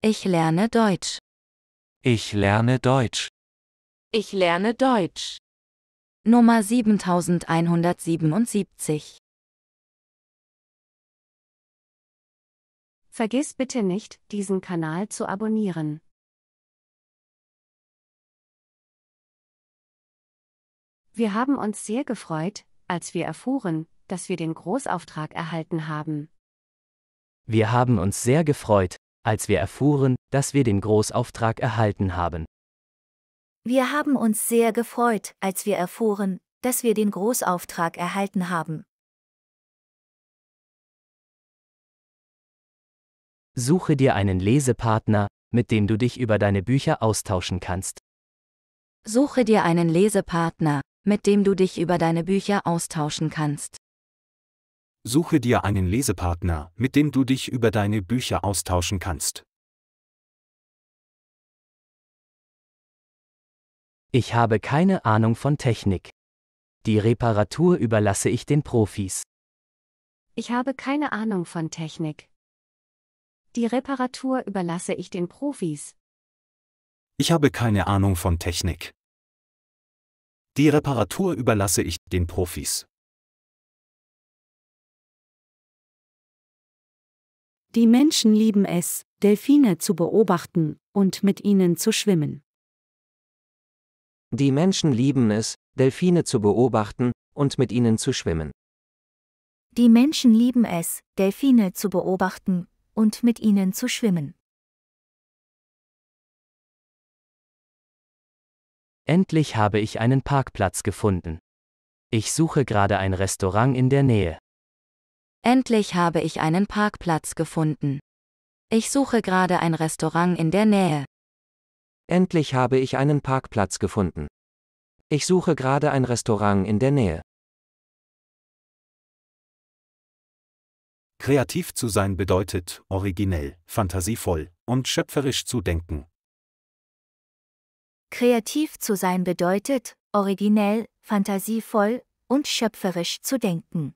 Ich lerne Deutsch. Ich lerne Deutsch. Ich lerne Deutsch. Nummer 7177. Vergiss bitte nicht, diesen Kanal zu abonnieren. Wir haben uns sehr gefreut, als wir erfuhren, dass wir den Großauftrag erhalten haben. Wir haben uns sehr gefreut, als wir erfuhren, dass wir den Großauftrag erhalten haben. Wir haben uns sehr gefreut, als wir erfuhren, dass wir den Großauftrag erhalten haben. Suche dir einen Lesepartner, mit dem du dich über deine Bücher austauschen kannst. Suche dir einen Lesepartner, mit dem du dich über deine Bücher austauschen kannst. Suche dir einen Lesepartner, mit dem du dich über deine Bücher austauschen kannst. Ich habe keine Ahnung von Technik. Die Reparatur überlasse ich den Profis. Ich habe keine Ahnung von Technik. Die Reparatur überlasse ich den Profis. Ich habe keine Ahnung von Technik. Die Reparatur überlasse ich den Profis. Die Menschen lieben es, Delfine zu beobachten und mit ihnen zu schwimmen. Die Menschen lieben es, Delfine zu beobachten und mit ihnen zu schwimmen. Die Menschen lieben es, Delfine zu beobachten und mit ihnen zu schwimmen. Endlich habe ich einen Parkplatz gefunden. Ich suche gerade ein Restaurant in der Nähe. Endlich habe ich einen Parkplatz gefunden. Ich suche gerade ein Restaurant in der Nähe. Endlich habe ich einen Parkplatz gefunden. Ich suche gerade ein Restaurant in der Nähe. Kreativ zu sein bedeutet, originell, fantasievoll und schöpferisch zu denken. Kreativ zu sein bedeutet, originell, fantasievoll und schöpferisch zu denken.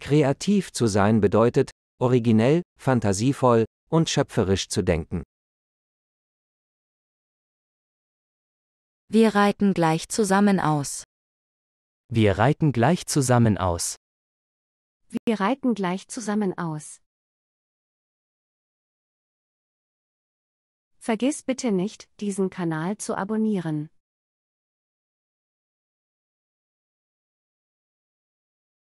Kreativ zu sein bedeutet, originell, fantasievoll und schöpferisch zu denken. Wir reiten gleich zusammen aus. Wir reiten gleich zusammen aus. Wir reiten gleich zusammen aus. Vergiss bitte nicht, diesen Kanal zu abonnieren.